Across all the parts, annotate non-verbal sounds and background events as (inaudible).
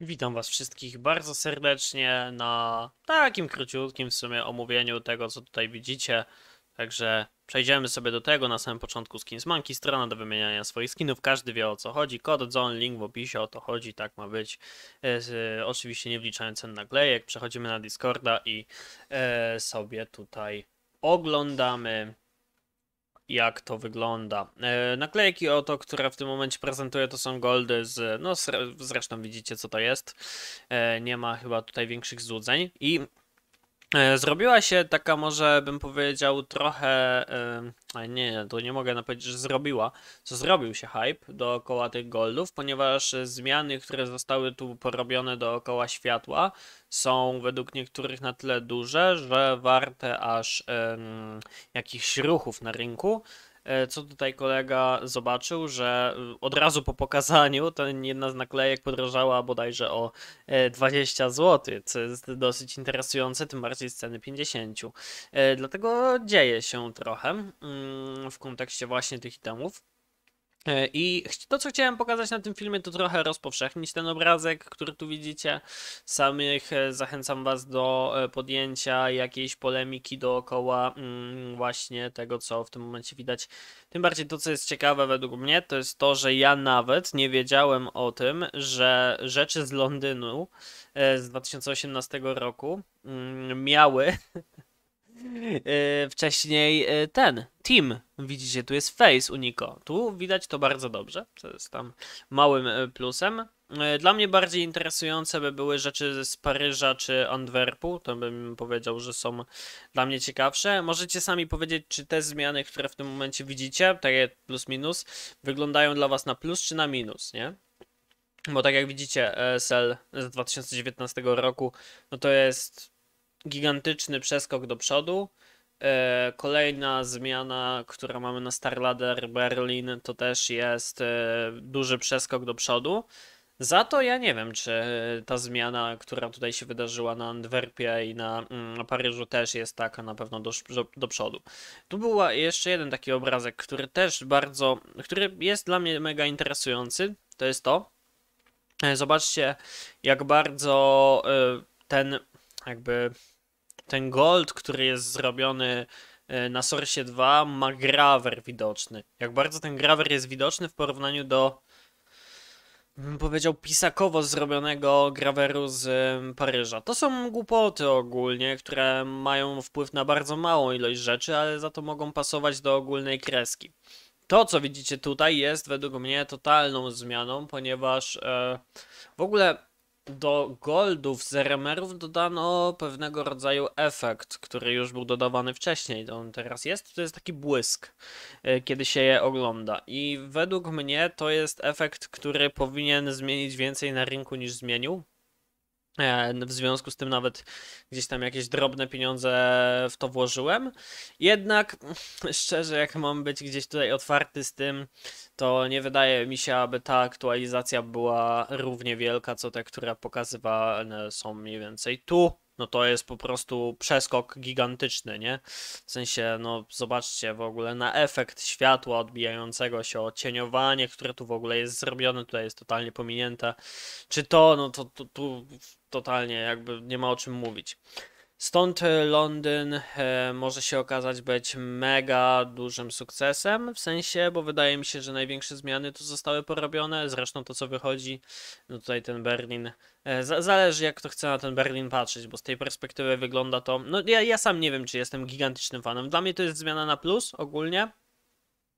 Witam Was wszystkich bardzo serdecznie na takim króciutkim w sumie omówieniu tego, co tutaj widzicie. Także przejdziemy sobie do tego na samym początku skins Monkey, strona do wymieniania swoich skinów, każdy wie o co chodzi, kod zone, link w opisie, o to chodzi, tak ma być, e, e, oczywiście nie wliczając cen naklejek, przechodzimy na Discorda i e, sobie tutaj oglądamy jak to wygląda. E, naklejki oto, które w tym momencie prezentuję, to są goldy z. No, zresztą widzicie, co to jest. E, nie ma chyba tutaj większych złudzeń. I E, zrobiła się taka, może bym powiedział, trochę. E, nie, to nie mogę powiedzieć, że zrobiła. Co zrobił się hype dookoła tych goldów, ponieważ zmiany, które zostały tu porobione dookoła światła, są według niektórych na tyle duże, że warte aż jakichś ruchów na rynku. E, co tutaj kolega zobaczył, że y, od razu po pokazaniu ten jedna z naklejek podrożała bodajże o 20 e, zł, co jest dosyć interesujące, tym bardziej z ceny 50. E, dlatego dzieje się trochę mm, w kontekście właśnie tych itemów. E, I to, co chciałem pokazać na tym filmie, to trochę rozpowszechnić ten obrazek, który tu widzicie. Samych e, zachęcam Was do e, podjęcia jakiejś polemiki dookoła mm, właśnie tego, co w tym momencie widać. Tym bardziej to, co jest ciekawe według mnie, to jest to, że ja nawet nie wiedziałem o tym, że rzeczy z Londynu z 2018 roku mm, miały (laughs) wcześniej ten team. Widzicie, tu jest face u Niko. Tu widać to bardzo dobrze, co jest tam małym e, plusem. E, dla mnie bardziej interesujące by były rzeczy z Paryża czy Antwerpu, to bym powiedział, że są dla mnie ciekawsze. Możecie sami powiedzieć, czy te zmiany, które w tym momencie widzicie, takie plus minus, wyglądają dla Was na plus czy na minus, nie? Bo tak jak widzicie, SL e, z 2019 roku, no to jest gigantyczny przeskok do przodu E, kolejna zmiana, która mamy na Starladder Berlin, to też jest e, duży przeskok do przodu. Za to ja nie wiem, czy ta zmiana, która tutaj się wydarzyła na Antwerpie i na, mm, na Paryżu też jest taka na pewno do, do przodu. Tu był jeszcze jeden taki obrazek, który też bardzo, który jest dla mnie mega interesujący, to jest to. E, zobaczcie, jak bardzo ten jakby ten gold, który jest zrobiony e, na Source 2 ma grawer widoczny. Jak bardzo ten grawer jest widoczny w porównaniu do bym powiedział pisakowo zrobionego graweru z Paryża. To są głupoty ogólnie, które mają wpływ na bardzo małą ilość rzeczy, ale za to mogą pasować do ogólnej kreski. To, co widzicie tutaj, jest według mnie totalną zmianą, ponieważ e, w ogóle do goldów z remerów dodano pewnego rodzaju efekt, który już był dodawany wcześniej, to on teraz jest, to jest taki błysk, e, kiedy się je ogląda i według mnie to jest efekt, który powinien zmienić więcej na rynku niż zmienił, E, w związku z tym nawet gdzieś tam jakieś drobne pieniądze w to włożyłem. Jednak (laughs) szczerze, jak mam być gdzieś tutaj otwarty z tym, to nie wydaje mi się, aby ta aktualizacja była równie wielka, co te, które pokazywane są mniej więcej tu no to jest po prostu przeskok gigantyczny, nie? W sensie, no zobaczcie w ogóle na efekt światła odbijającego się, ocieniowanie, które tu w ogóle jest zrobione, tutaj jest totalnie pominięte. Czy to, no to tu totalnie jakby nie ma o czym mówić. Stąd Londyn e, może się okazać być mega dużym sukcesem, w sensie, bo wydaje mi się, że największe zmiany tu zostały porobione, zresztą to co wychodzi, no tutaj ten Berlin, e, zależy jak kto chce na ten Berlin patrzeć, bo z tej perspektywy wygląda to, no ja, ja sam nie wiem czy jestem gigantycznym fanem, dla mnie to jest zmiana na plus ogólnie,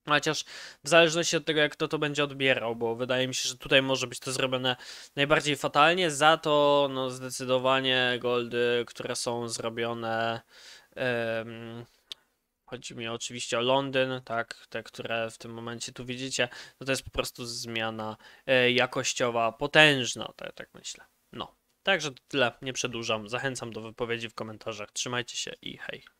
Chociaż w zależności od tego, jak kto to będzie odbierał, bo wydaje mi się, że tutaj może być to zrobione najbardziej fatalnie. Za to no, zdecydowanie goldy, które są zrobione. Um, chodzi mi oczywiście o Londyn, tak, te, które w tym momencie tu widzicie, no to jest po prostu zmiana e, jakościowa potężna, tak, tak myślę. No, także to tyle, nie przedłużam, zachęcam do wypowiedzi w komentarzach, trzymajcie się i hej.